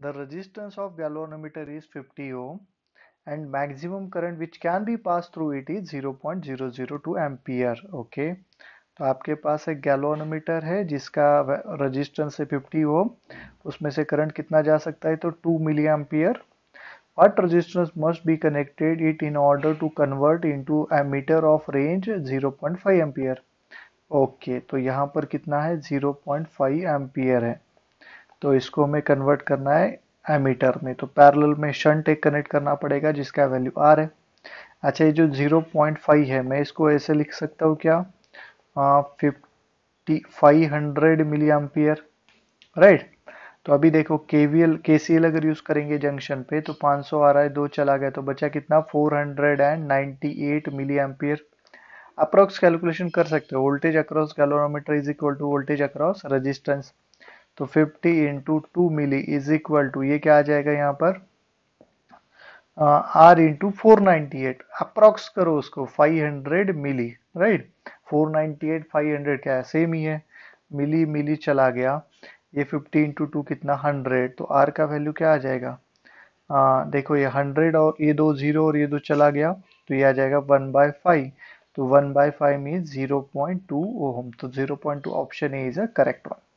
the resistance of galvanometer is 50 ohm and maximum current which can be passed through it is 0.002 ampere okay तो आपके पास एक galvanometer है जिसका resistance है fifty ohm उसमें से करंट कितना जा सकता है तो two milli ampere but resistance must be connected it in order to convert into a meter of range zero point five ampere okay तो यहाँ पर कितना है जीरो पॉइंट फाइव एम्पियर है तो इसको हमें कन्वर्ट करना है एमीटर में तो पैरेलल में शंट एक कनेक्ट करना पड़ेगा जिसका वैल्यू आर है अच्छा ये जो 0.5 है मैं इसको ऐसे लिख सकता हूँ क्या fifty five hundred milli ampere right तो अभी देखो केवीएल केसीएल अगर यूज करेंगे जंक्शन पे तो 500 आ रहा है दो चला गया तो बचा कितना 498 मिली एम्पियर अप्रॉक्स कैलकुलेशन कर सकते हो voltage across galvanometer is equal to voltage across resistance तो 50 into two milli is equal to ये क्या आ जाएगा यहाँ पर आर इंटू फोर अप्रोक्स करो उसको 500 मिली राइट 498 500 क्या है सेम ही है मिली मिली चला गया ये 50 इंटू टू कितना 100 तो आर का वैल्यू क्या आ जाएगा आ, देखो ये 100 और ये दो जीरो और ये दो चला गया तो ये आ जाएगा वन बाय फाइव तो one by five mean zero point two ohm तो zero point two option A is a correct one